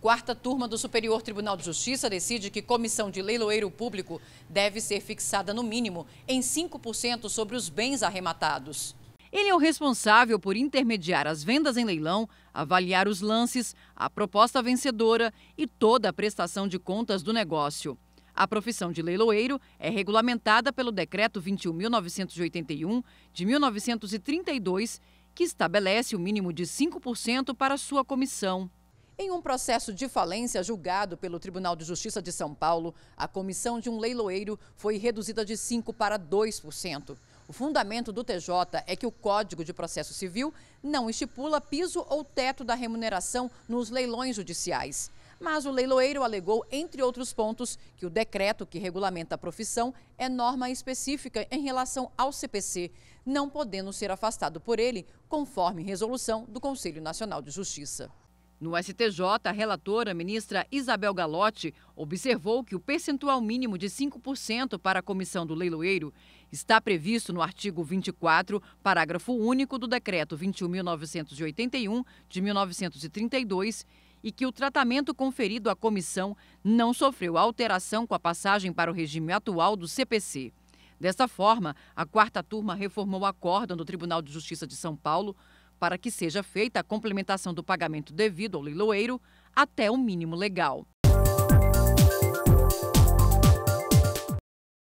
Quarta turma do Superior Tribunal de Justiça decide que comissão de leiloeiro público deve ser fixada no mínimo em 5% sobre os bens arrematados. Ele é o responsável por intermediar as vendas em leilão, avaliar os lances, a proposta vencedora e toda a prestação de contas do negócio. A profissão de leiloeiro é regulamentada pelo Decreto 21.981 de 1932, que estabelece o mínimo de 5% para sua comissão. Em um processo de falência julgado pelo Tribunal de Justiça de São Paulo, a comissão de um leiloeiro foi reduzida de 5% para 2%. O fundamento do TJ é que o Código de Processo Civil não estipula piso ou teto da remuneração nos leilões judiciais. Mas o leiloeiro alegou, entre outros pontos, que o decreto que regulamenta a profissão é norma específica em relação ao CPC, não podendo ser afastado por ele, conforme resolução do Conselho Nacional de Justiça. No STJ, a relatora, a ministra Isabel Galotti, observou que o percentual mínimo de 5% para a comissão do leiloeiro está previsto no artigo 24, parágrafo único do Decreto 21.981, de 1932, e que o tratamento conferido à comissão não sofreu alteração com a passagem para o regime atual do CPC. Desta forma, a quarta turma reformou a acórdão do Tribunal de Justiça de São Paulo para que seja feita a complementação do pagamento devido ao leiloeiro até o mínimo legal.